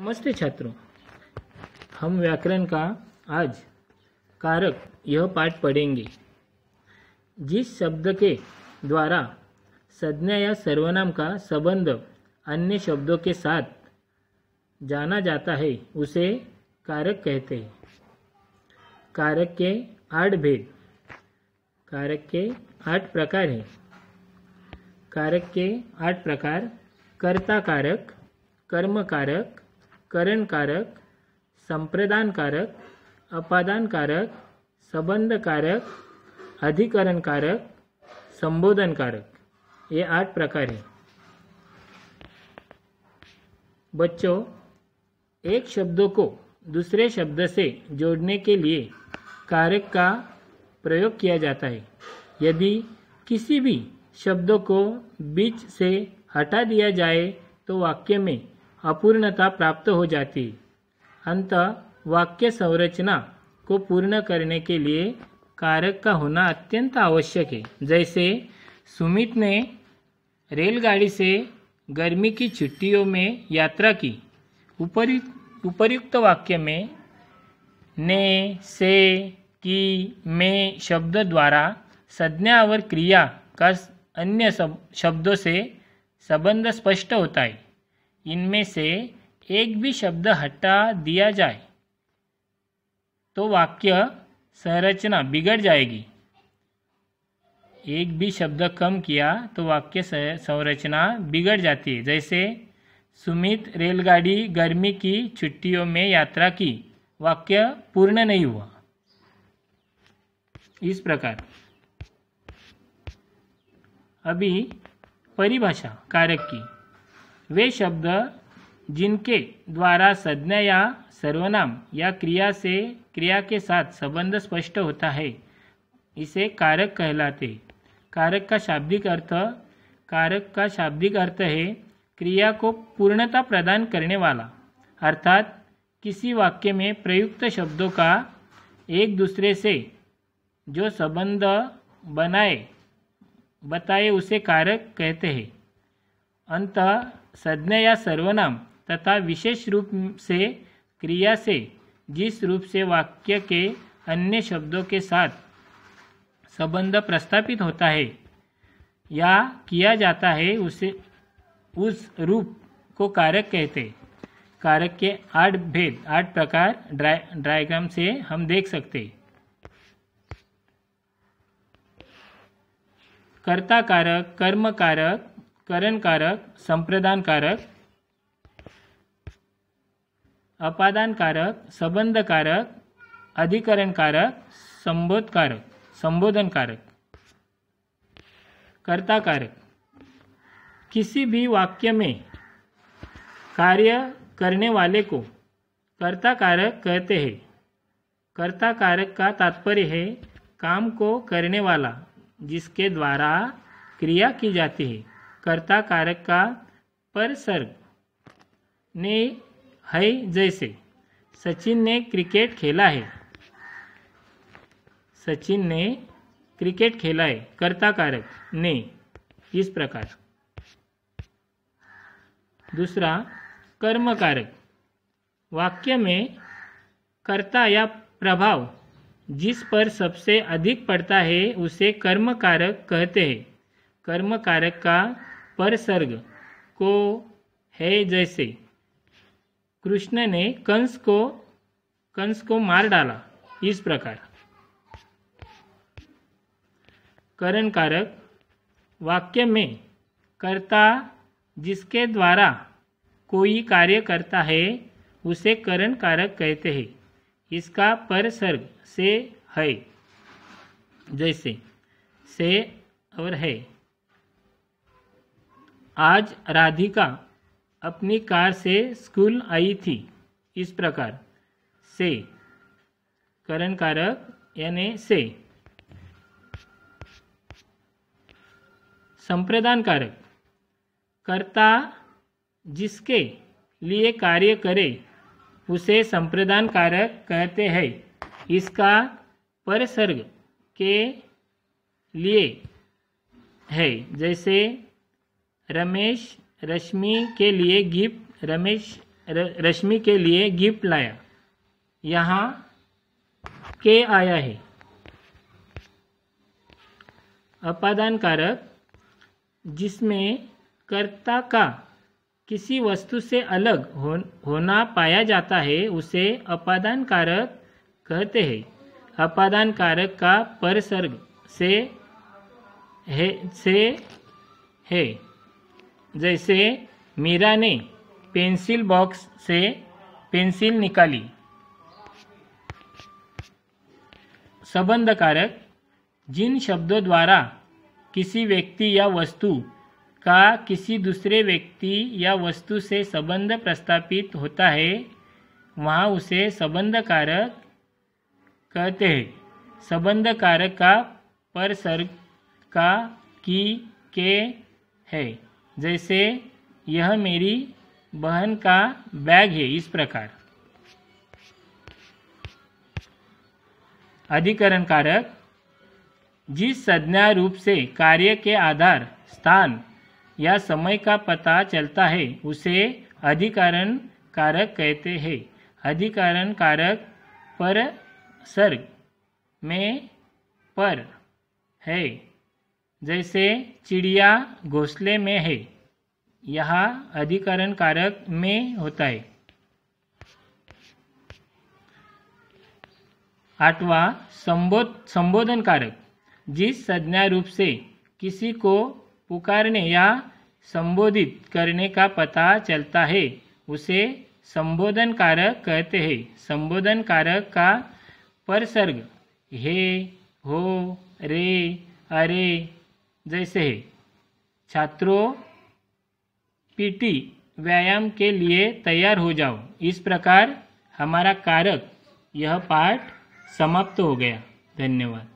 नमस्ते छात्रों हम व्याकरण का आज कारक यह पाठ पढ़ेंगे जिस शब्द के द्वारा संज्ञा या सर्वनाम का संबंध अन्य शब्दों के साथ जाना जाता है उसे कारक कहते हैं कारक के आठ भेद कारक के आठ प्रकार हैं कारक के आठ प्रकार कर्ता कारक कर्म कारक करण कारक संप्रदान कारक अपादान कारक संबंध कारक अधिकरण कारक संबोधन कारक ये आठ प्रकार हैं बच्चों एक शब्दों को दूसरे शब्द से जोड़ने के लिए कारक का प्रयोग किया जाता है यदि किसी भी शब्दों को बीच से हटा दिया जाए तो वाक्य में अपूर्णता प्राप्त हो जाती अंत वाक्य संरचना को पूर्ण करने के लिए कारक का होना अत्यंत आवश्यक है जैसे सुमित ने रेलगाड़ी से गर्मी की छुट्टियों में यात्रा की उपरि उपयुक्त वाक्य में ने से की में शब्द द्वारा संज्ञा और क्रिया का अन्य शब्दों से संबंध स्पष्ट होता है इनमें से एक भी शब्द हटा दिया जाए तो वाक्य संरचना बिगड़ जाएगी एक भी शब्द कम किया तो वाक्य संरचना बिगड़ जाती है जैसे सुमित रेलगाड़ी गर्मी की छुट्टियों में यात्रा की वाक्य पूर्ण नहीं हुआ इस प्रकार अभी परिभाषा कारक की वे शब्द जिनके द्वारा संज्ञा या सर्वनाम या क्रिया से क्रिया के साथ संबंध स्पष्ट होता है इसे कारक कहलाते कारक का शाब्दिक अर्थ कारक का शाब्दिक अर्थ है क्रिया को पूर्णता प्रदान करने वाला अर्थात किसी वाक्य में प्रयुक्त शब्दों का एक दूसरे से जो संबंध बनाए बताए उसे कारक कहते हैं अंत संज्ञा या सर्वनाम तथा विशेष रूप से क्रिया से जिस रूप से वाक्य के अन्य शब्दों के साथ संबंध प्रस्थापित होता है या किया जाता है उसे उस रूप को कारक कहते कारक के आठ भेद आठ प्रकार डायग्राम से हम देख सकते कर्ता कारक कर्म कारक करण कारक संप्रदान कारक अपादान कारक संबंध कारक अधिकरण कारक संबोध कारक संबोधन कारक कर्ता कारक किसी भी वाक्य में कार्य करने वाले को कर्ता कारक कहते हैं कर्ता कारक का तात्पर्य है काम को करने वाला जिसके द्वारा क्रिया की जाती है कर्ता कारक का परसर्ग ने है जैसे सचिन ने क्रिकेट खेला है सचिन ने क्रिकेट खेला है कर्ता कारक ने इस प्रकार दूसरा कर्मकारक वाक्य में कर्ता या प्रभाव जिस पर सबसे अधिक पड़ता है उसे कर्मकारक कहते हैं कर्मकारक का परसर्ग को है जैसे कृष्ण ने कंस को कंस को मार डाला इस प्रकार करण कारक वाक्य में कर्ता जिसके द्वारा कोई कार्य करता है उसे करण कारक कहते हैं इसका परसर्ग से है जैसे से और है आज राधिका अपनी कार से स्कूल आई थी इस प्रकार से करण कारक यानी से संप्रदान कारक कर्ता जिसके लिए कार्य करे उसे संप्रदान कारक कहते हैं इसका परसर्ग के लिए है जैसे रमेश रश्मि के लिए गिफ्ट रमेश रश्मि के लिए गिफ्ट लाया यहाँ के आया है अपादान कारक जिसमें कर्ता का किसी वस्तु से अलग हो, होना पाया जाता है उसे अपादान कारक कहते हैं अपादान कारक का परसर्ग से है से है जैसे मीरा ने पेंसिल बॉक्स से पेंसिल निकाली संबंध कारक जिन शब्दों द्वारा किसी व्यक्ति या वस्तु का किसी दूसरे व्यक्ति या वस्तु से संबंध प्रस्तापित होता है वहाँ उसे संबंध कारक कहते हैं संबंध कारक का परसर्ग का की के है जैसे यह मेरी बहन का बैग है इस प्रकार अधिकरण कारक जिस संज्ञा रूप से कार्य के आधार स्थान या समय का पता चलता है उसे अधिकरण कारक कहते हैं अधिकरण कारक पर सर्ग में पर है जैसे चिड़िया घोंसले में है यह अधिकरण कारक में होता है आठवां संबोध संबोधन कारक जिस संज्ञा रूप से किसी को पुकारने या संबोधित करने का पता चलता है उसे संबोधन कारक कहते हैं संबोधन कारक का परसर्ग हे हो रे अरे जैसे छात्रों पीटी व्यायाम के लिए तैयार हो जाओ इस प्रकार हमारा कारक यह पाठ समाप्त हो गया धन्यवाद